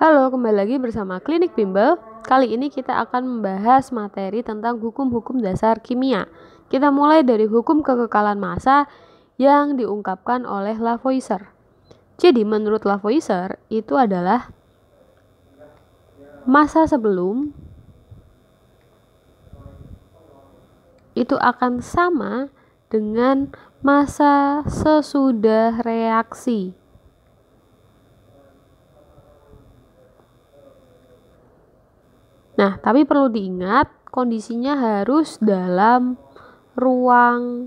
Halo, kembali lagi bersama Klinik Bimbel. Kali ini kita akan membahas materi tentang hukum-hukum dasar kimia. Kita mulai dari hukum kekekalan massa yang diungkapkan oleh Lavoisier. Jadi, menurut Lavoisier, itu adalah massa sebelum itu akan sama dengan massa sesudah reaksi. Nah, tapi perlu diingat kondisinya harus dalam ruang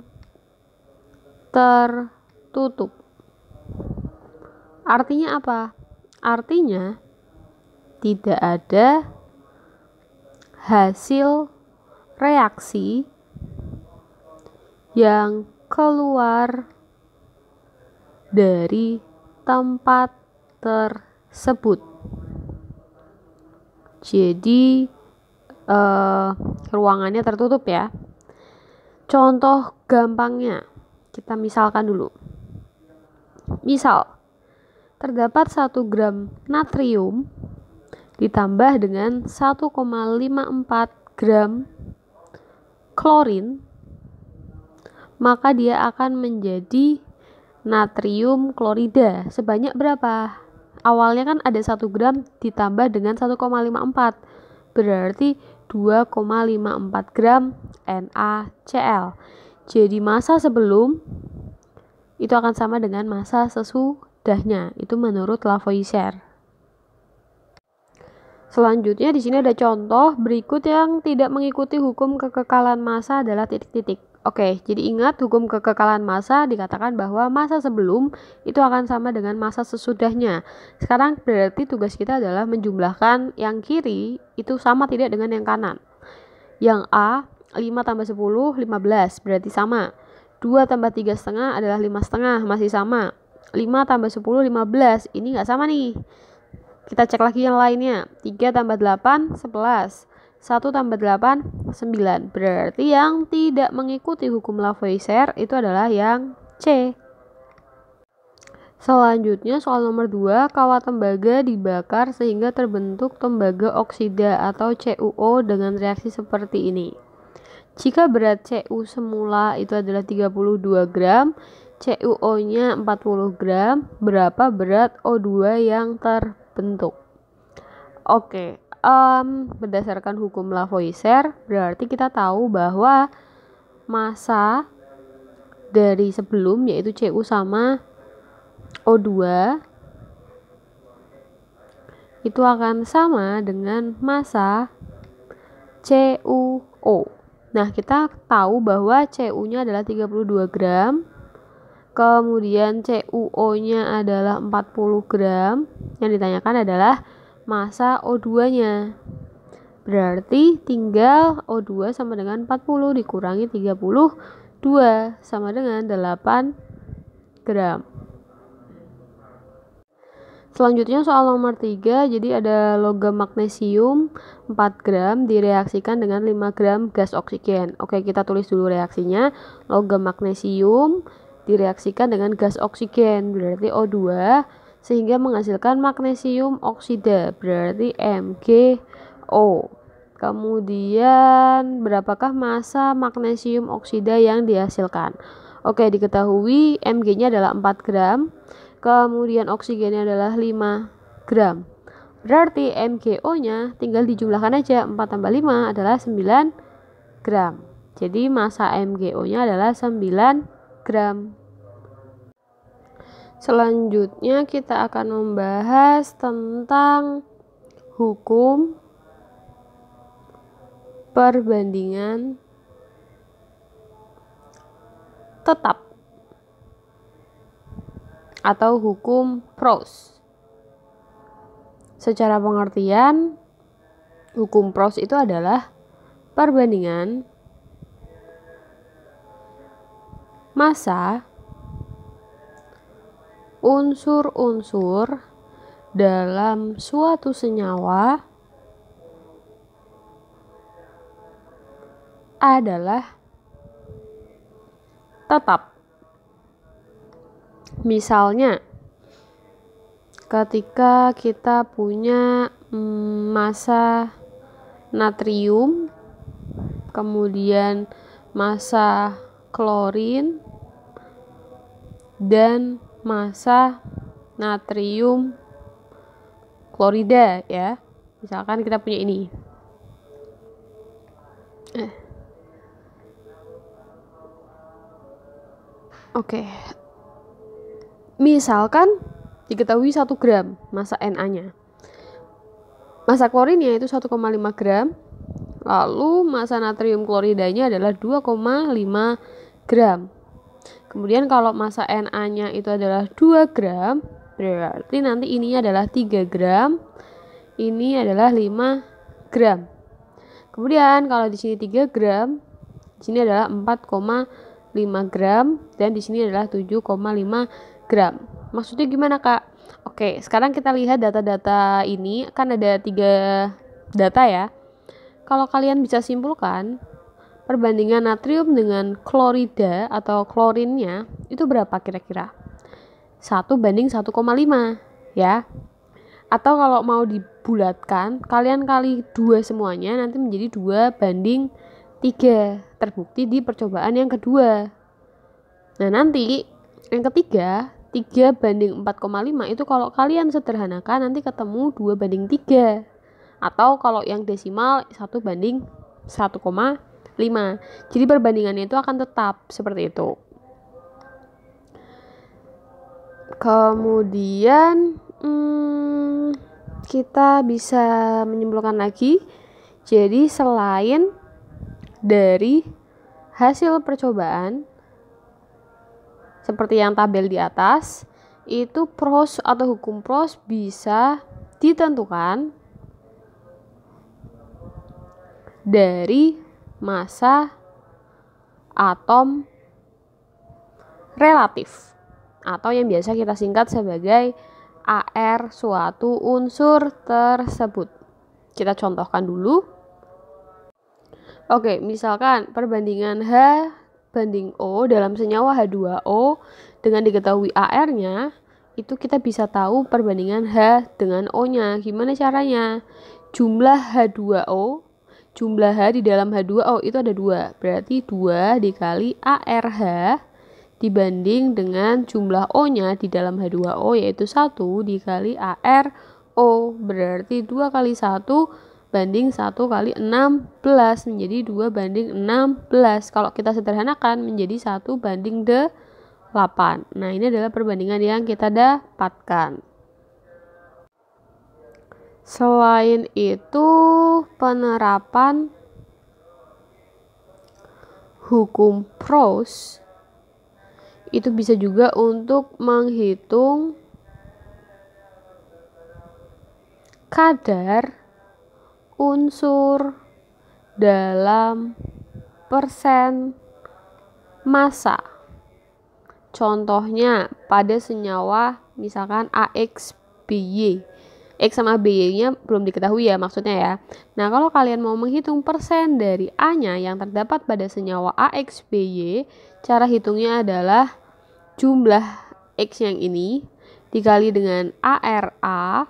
tertutup. Artinya apa? Artinya tidak ada hasil reaksi yang keluar dari tempat tersebut jadi uh, ruangannya tertutup ya contoh gampangnya kita misalkan dulu misal terdapat 1 gram natrium ditambah dengan 1,54 gram klorin maka dia akan menjadi natrium klorida sebanyak berapa? awalnya kan ada 1 gram ditambah dengan 1,54 berarti 2,54 gram NaCl jadi masa sebelum itu akan sama dengan masa sesudahnya itu menurut Lavoisier Selanjutnya di sini ada contoh berikut yang tidak mengikuti hukum kekekalan massa adalah titik-titik. Oke, jadi ingat hukum kekekalan masa dikatakan bahwa masa sebelum itu akan sama dengan masa sesudahnya. Sekarang berarti tugas kita adalah menjumlahkan yang kiri itu sama tidak dengan yang kanan. Yang A 5 tambah 10 15 berarti sama. 2 tambah 3 setengah adalah 5 setengah masih sama. 5 tambah 10 15 ini nggak sama nih. Kita cek lagi yang lainnya. 3 tambah 8 11. 1 tambah 8, 9. Berarti yang tidak mengikuti hukum Lavoisier itu adalah yang C. Selanjutnya soal nomor 2, kawat tembaga dibakar sehingga terbentuk tembaga oksida atau CuO dengan reaksi seperti ini. Jika berat Cu semula itu adalah 32 gram, CuO-nya 40 gram, berapa berat O2 yang terbentuk? Oke, um, berdasarkan hukum Lavoisier berarti kita tahu bahwa masa dari sebelum yaitu CU sama O2 itu akan sama dengan masa CuO. Nah, kita tahu bahwa CU-nya adalah 32 gram, kemudian CuO-nya adalah 40 gram. Yang ditanyakan adalah masa O2-nya. Berarti tinggal O2 sama dengan 40 dikurangi 30, 2 sama dengan 8 gram. Selanjutnya soal nomor 3, jadi ada logam magnesium 4 gram direaksikan dengan 5 gram gas oksigen. Oke, kita tulis dulu reaksinya. Logam magnesium direaksikan dengan gas oksigen, berarti O2 sehingga menghasilkan magnesium oksida berarti MgO. Kemudian berapakah massa magnesium oksida yang dihasilkan? Oke, diketahui Mg-nya adalah 4 gram, kemudian oksigennya adalah 5 gram. Berarti MgO-nya tinggal dijumlahkan aja 4 tambah 5 adalah 9 gram. Jadi massa MgO-nya adalah 9 gram Selanjutnya kita akan membahas tentang hukum perbandingan tetap atau hukum pros. Secara pengertian, hukum pros itu adalah perbandingan masa unsur-unsur dalam suatu senyawa adalah tetap. Misalnya, ketika kita punya mm, massa natrium, kemudian massa klorin, dan massa natrium klorida ya misalkan kita punya ini eh. oke okay. misalkan diketahui 1 gram massa Na nya massa klorinnya itu 1,5 gram lalu massa natrium kloridanya adalah 2,5 gram Kemudian kalau masa Na-nya itu adalah 2 gram, berarti nanti ini adalah 3 gram, ini adalah 5 gram. Kemudian kalau di sini 3 gram, di sini adalah 4,5 gram dan di sini adalah 7,5 gram. Maksudnya gimana, Kak? Oke, sekarang kita lihat data-data ini kan ada tiga data ya. Kalau kalian bisa simpulkan, perbandingan natrium dengan klorida atau klorinnya itu berapa kira-kira? 1 banding 1,5 ya. Atau kalau mau dibulatkan, kalian kali dua semuanya nanti menjadi 2 banding 3 terbukti di percobaan yang kedua. Nah, nanti yang ketiga 3 banding 4,5 itu kalau kalian sederhanakan nanti ketemu 2 banding 3 atau kalau yang desimal 1 banding koma 5. Jadi perbandingannya itu akan tetap seperti itu. Kemudian hmm, kita bisa menyimpulkan lagi. Jadi selain dari hasil percobaan seperti yang tabel di atas, itu pros atau hukum pros bisa ditentukan dari masa atom relatif atau yang biasa kita singkat sebagai AR suatu unsur tersebut. Kita contohkan dulu. Oke, misalkan perbandingan H banding O dalam senyawa H2O dengan diketahui AR-nya, itu kita bisa tahu perbandingan H dengan O-nya. Gimana caranya? Jumlah H2O jumlah H di dalam H2O itu ada 2. Berarti 2 dikali ARH dibanding dengan jumlah O-nya di dalam H2O yaitu 1 dikali ARO. Berarti 2 kali 1 banding 1 kali 16 menjadi 2 banding 16. Kalau kita sederhanakan menjadi 1 banding 8. Nah, ini adalah perbandingan yang kita dapatkan. Selain itu, penerapan hukum pros itu bisa juga untuk menghitung kadar unsur dalam persen massa. Contohnya pada senyawa misalkan AXBY. X sama b nya belum diketahui ya maksudnya ya. Nah, kalau kalian mau menghitung persen dari A-nya yang terdapat pada senyawa AX, BY, cara hitungnya adalah jumlah X yang ini dikali dengan ARA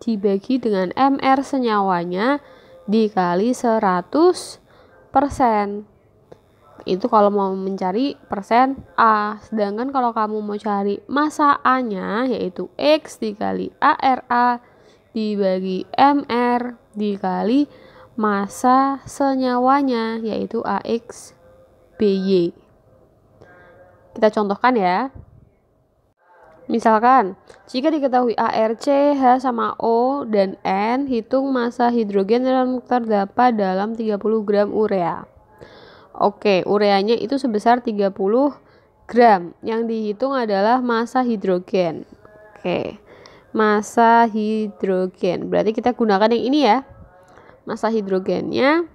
dibagi dengan MR senyawanya dikali 100 persen. Itu kalau mau mencari persen A. Sedangkan kalau kamu mau cari masa A-nya, yaitu X dikali ARA dibagi MR dikali masa senyawanya yaitu AX BY. Kita contohkan ya. Misalkan, jika diketahui ARC, H sama O, dan N, hitung masa hidrogen yang terdapat dalam 30 gram urea. Oke, ureanya itu sebesar 30 gram. Yang dihitung adalah masa hidrogen. Oke massa hidrogen. Berarti kita gunakan yang ini ya. Massa hidrogennya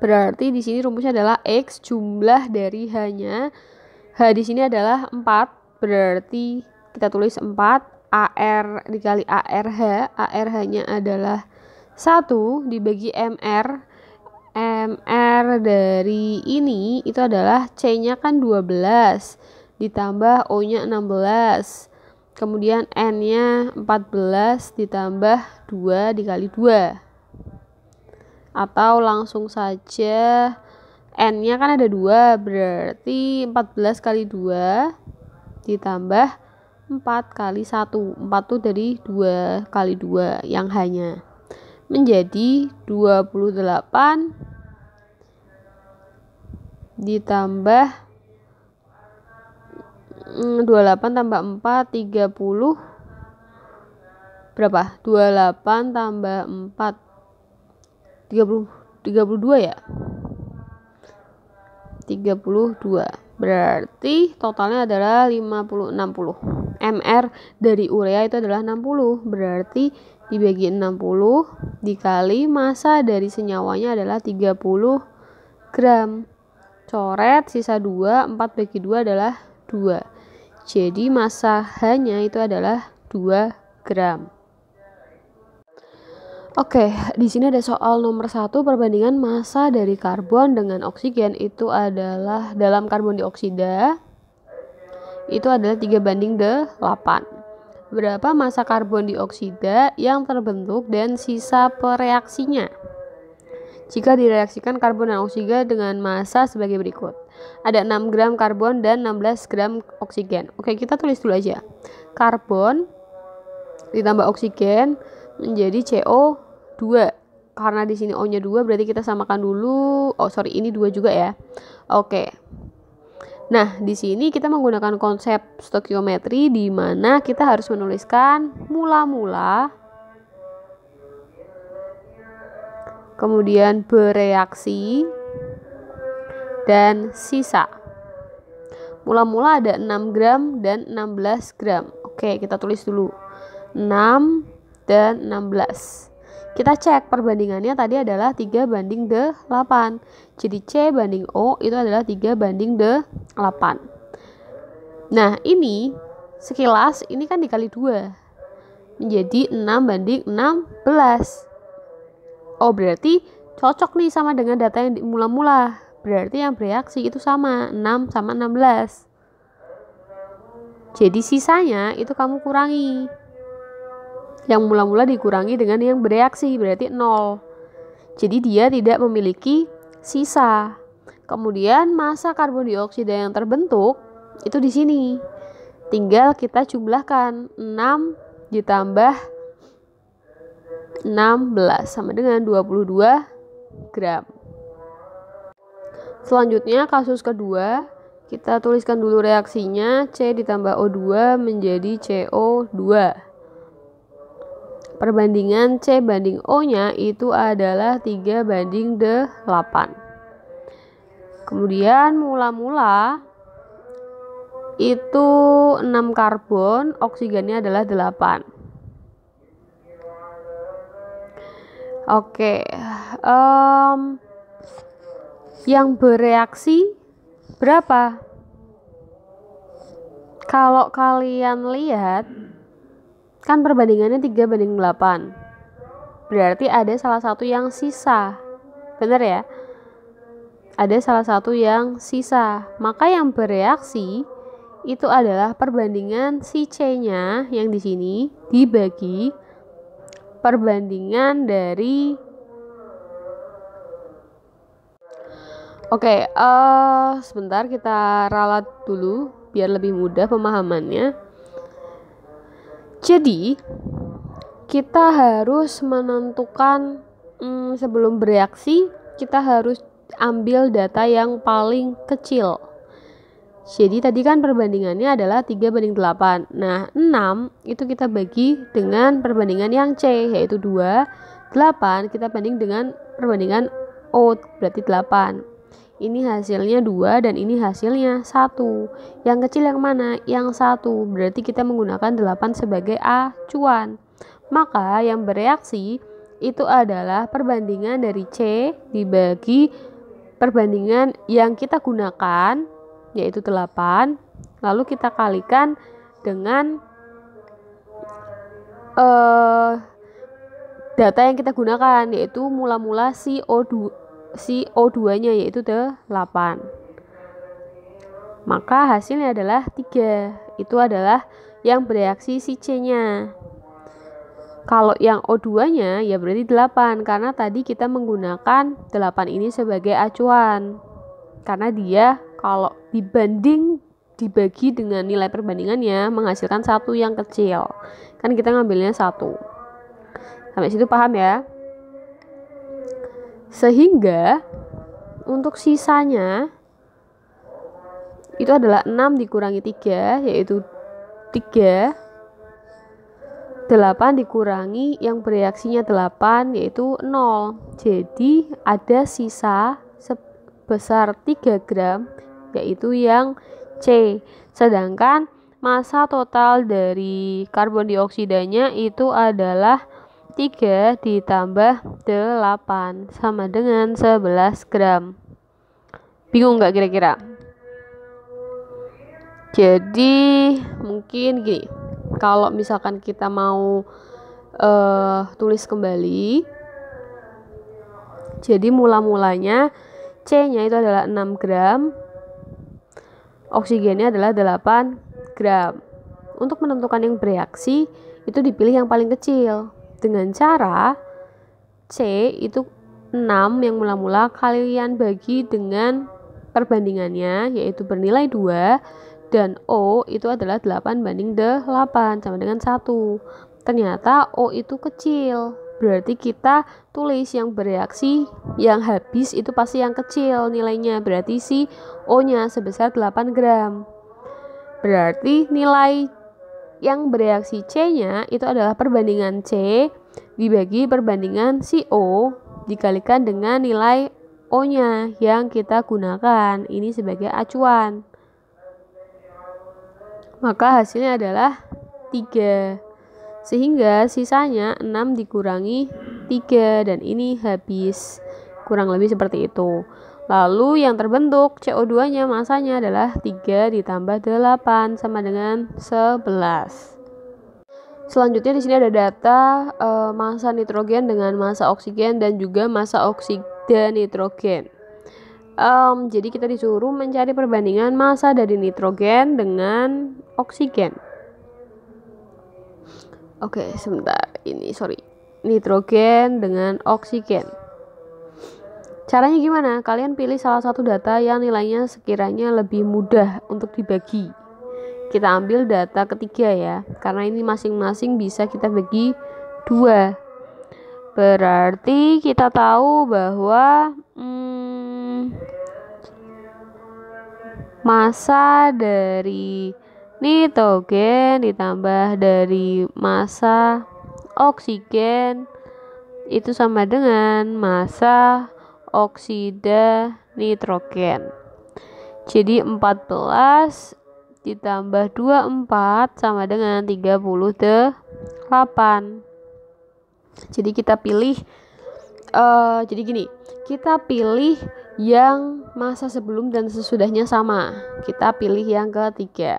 berarti di sini rumusnya adalah x jumlah dari hanya h di sini adalah 4 berarti kita tulis 4 AR dikali ARH ARH-nya adalah 1 dibagi MR MR dari ini itu adalah C-nya kan 12 ditambah O-nya 16 kemudian n nya 14 ditambah 2 dikali 2 atau langsung saja n nya kan ada 2 berarti 14 kali 2 ditambah 4 kali 1 4 tuh dari 2 kali 2 yang hanya menjadi 28 ditambah 28 mm, tambah 4 30 berapa 28 tambah 4 30 32 ya 32 berarti totalnya adalah 50 60 MR dari urea itu adalah 60 berarti dibagi 60 dikali massa dari senyawanya adalah 30 gram coret sisa 2 4 bagi 2 adalah 2 jadi massa hanya itu adalah 2 gram. Oke, di sini ada soal nomor satu perbandingan massa dari karbon dengan oksigen itu adalah dalam karbon dioksida itu adalah 3 banding 8. Berapa massa karbon dioksida yang terbentuk dan sisa pereaksinya? Jika direaksikan karbon dan oksigen dengan massa sebagai berikut ada 6 gram karbon dan 16 gram oksigen. Oke, kita tulis dulu aja. Karbon ditambah oksigen menjadi CO2. Karena di sini O-nya 2 berarti kita samakan dulu. Oh, sorry, ini 2 juga ya. Oke. Nah, di sini kita menggunakan konsep stoikiometri, di mana kita harus menuliskan mula-mula kemudian bereaksi dan sisa. Mula-mula ada 6 gram dan 16 gram. Oke, kita tulis dulu. 6 dan 16. Kita cek perbandingannya tadi adalah 3 banding 8. Jadi C banding O itu adalah 3 banding 8. Nah, ini sekilas ini kan dikali 2. Menjadi 6 banding 16. Oh, berarti cocok nih sama dengan data yang mula-mula berarti yang bereaksi itu sama 6 sama 16 jadi sisanya itu kamu kurangi yang mula-mula dikurangi dengan yang bereaksi berarti 0 jadi dia tidak memiliki sisa kemudian masa karbon dioksida yang terbentuk itu di sini tinggal kita jumlahkan 6 ditambah 16 sama dengan 22 gram Selanjutnya kasus kedua, kita tuliskan dulu reaksinya C ditambah O2 menjadi CO2. Perbandingan C banding O-nya itu adalah 3 banding 8. Kemudian mula-mula itu 6 karbon, oksigennya adalah 8. Oke, okay. um, yang bereaksi berapa? Kalau kalian lihat, kan perbandingannya 3 banding 8. Berarti ada salah satu yang sisa. benar ya? Ada salah satu yang sisa. Maka yang bereaksi itu adalah perbandingan si C-nya yang di sini dibagi perbandingan dari Oke, okay, uh, eh, sebentar kita ralat dulu biar lebih mudah pemahamannya. Jadi, kita harus menentukan hmm, sebelum bereaksi, kita harus ambil data yang paling kecil. Jadi tadi kan perbandingannya adalah 3 banding 8. Nah, 6 itu kita bagi dengan perbandingan yang C yaitu 2, 8 kita banding dengan perbandingan O berarti 8 ini hasilnya dua dan ini hasilnya satu. Yang kecil yang mana? Yang satu. Berarti kita menggunakan 8 sebagai acuan. Maka yang bereaksi itu adalah perbandingan dari C dibagi perbandingan yang kita gunakan yaitu 8 lalu kita kalikan dengan uh, data yang kita gunakan yaitu mula-mula CO2 si O2-nya yaitu 8. Maka hasilnya adalah 3. Itu adalah yang bereaksi si C-nya. Kalau yang O2-nya ya berarti 8 karena tadi kita menggunakan 8 ini sebagai acuan. Karena dia kalau dibanding dibagi dengan nilai perbandingannya menghasilkan satu yang kecil. Kan kita ngambilnya satu. Sampai situ paham ya? Sehingga untuk sisanya itu adalah 6 dikurangi 3 yaitu 3 8 dikurangi yang bereaksinya 8 yaitu 0 jadi ada sisa sebesar 3 gram yaitu yang C sedangkan masa total dari karbon dioksidanya itu adalah 3 ditambah 8 sama dengan 11 gram. Bingung nggak kira-kira? Jadi mungkin gini, kalau misalkan kita mau uh, tulis kembali, jadi mula-mulanya C-nya itu adalah 6 gram, oksigennya adalah 8 gram. Untuk menentukan yang bereaksi, itu dipilih yang paling kecil dengan cara C itu 6 yang mula-mula kalian bagi dengan perbandingannya yaitu bernilai 2 dan O itu adalah 8 banding 8 sama dengan 1 ternyata O itu kecil berarti kita tulis yang bereaksi yang habis itu pasti yang kecil nilainya berarti si O nya sebesar 8 gram berarti nilai yang bereaksi C-nya itu adalah perbandingan C dibagi perbandingan co dikalikan dengan nilai O-nya yang kita gunakan. Ini sebagai acuan. Maka hasilnya adalah 3. Sehingga sisanya 6 dikurangi 3 dan ini habis. Kurang lebih seperti itu. Lalu yang terbentuk CO2-nya masanya adalah 3 ditambah 8 sama dengan 11. Selanjutnya di sini ada data e, massa nitrogen dengan massa oksigen dan juga massa oksida nitrogen. Um, jadi kita disuruh mencari perbandingan massa dari nitrogen dengan oksigen. Oke, sebentar. Ini sorry. Nitrogen dengan oksigen. Caranya gimana? Kalian pilih salah satu data yang nilainya sekiranya lebih mudah untuk dibagi. Kita ambil data ketiga ya, karena ini masing-masing bisa kita bagi dua. Berarti kita tahu bahwa hmm, masa dari nitrogen ditambah dari masa oksigen itu sama dengan masa oksida nitrogen. Jadi 14 ditambah 24 sama dengan 38. Jadi kita pilih uh, jadi gini, kita pilih yang masa sebelum dan sesudahnya sama. Kita pilih yang ketiga.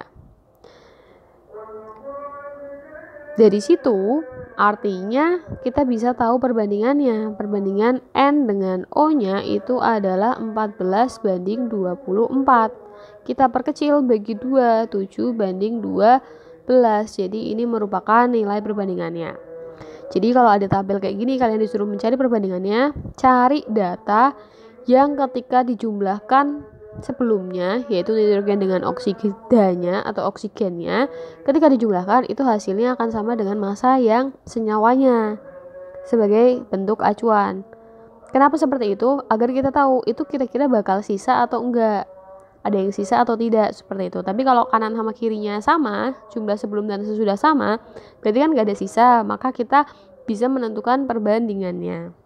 Dari situ Artinya kita bisa tahu perbandingannya. Perbandingan N dengan O-nya itu adalah 14 banding 24. Kita perkecil bagi 2, 7 banding 12. Jadi ini merupakan nilai perbandingannya. Jadi kalau ada tabel kayak gini kalian disuruh mencari perbandingannya, cari data yang ketika dijumlahkan sebelumnya yaitu nitrogen dengan oksigennya atau oksigennya ketika dijumlahkan itu hasilnya akan sama dengan massa yang senyawanya sebagai bentuk acuan. Kenapa seperti itu? Agar kita tahu itu kira-kira bakal sisa atau enggak. Ada yang sisa atau tidak seperti itu. Tapi kalau kanan sama kirinya sama, jumlah sebelum dan sesudah sama, berarti kan nggak ada sisa, maka kita bisa menentukan perbandingannya.